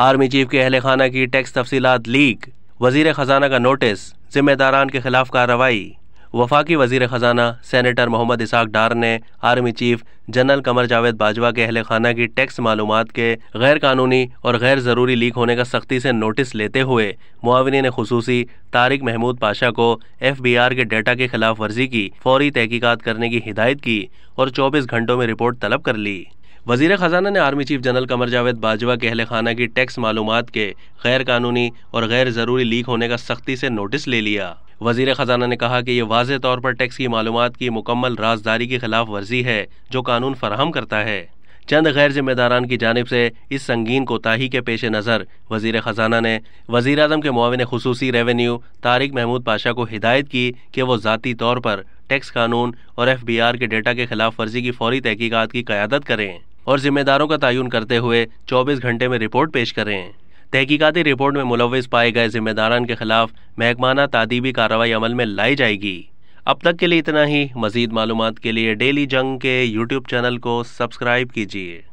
army chief के अहल खाना की टैक्स तफसीत लीक वजीर ख़जाना का नोटिस जिम्मेदारान के खिलाफ कार्रवाई वफाकी वजीर ख़जाना सैनिटर मोहम्मद इसाक डार ने army chief general Qamar Javed Bajwa के अहल खाना की टैक्स मालूम के गैर कानूनी और गैर ज़रूरी लीक होने का सख्ती से नोटिस लेते हुए ने खसूसी तारिक महमूद पाशा को एफ बी आर के डाटा के खिलाफ वर्जी की फौरी तहकीकत करने की हिदायत की और चौबीस घंटों में रिपोर्ट तलब कर ली वजीर ख़जाना ने army chief general Qamar Javed Bajwa के अहल खाना की टैक्स मालूम के गैर कानूनी और गैर ज़रूरी लीक होने का सख्ती से नोटिस ले लिया वजीर ख़जाना ने कहा कि ये वाज तौर पर टैक्स की मालूम की मुकम्मल राजदारी की खिलाफ वर्जी है जो कानून फराहम करता है चंद गैर जिम्मेदारान की जानब से इस संगीन कोताही के पेश नज़र वजीर ख़जाना ने वज़ी अजम के मुआवन खसूसी रेवेन्यू तारिक महमूद पाशा को हिदायत की कि वो ज़ाती तौर पर टैक्स कानून और एफ बी आर के डेटा के खिलाफ वर्जी की फौरी तहकीकत की क़्यादत करें और जिम्मेदारों का तयन करते हुए 24 घंटे में रिपोर्ट पेश करें तहकीकती रिपोर्ट में मुलविस पाए गए जिम्मेदारान के खिलाफ महकमाना तदीबी कार्रवाई अमल में लाई जाएगी अब तक के लिए इतना ही मजीद मालूम के लिए डेली जंग के यूट्यूब चैनल को सब्सक्राइब कीजिए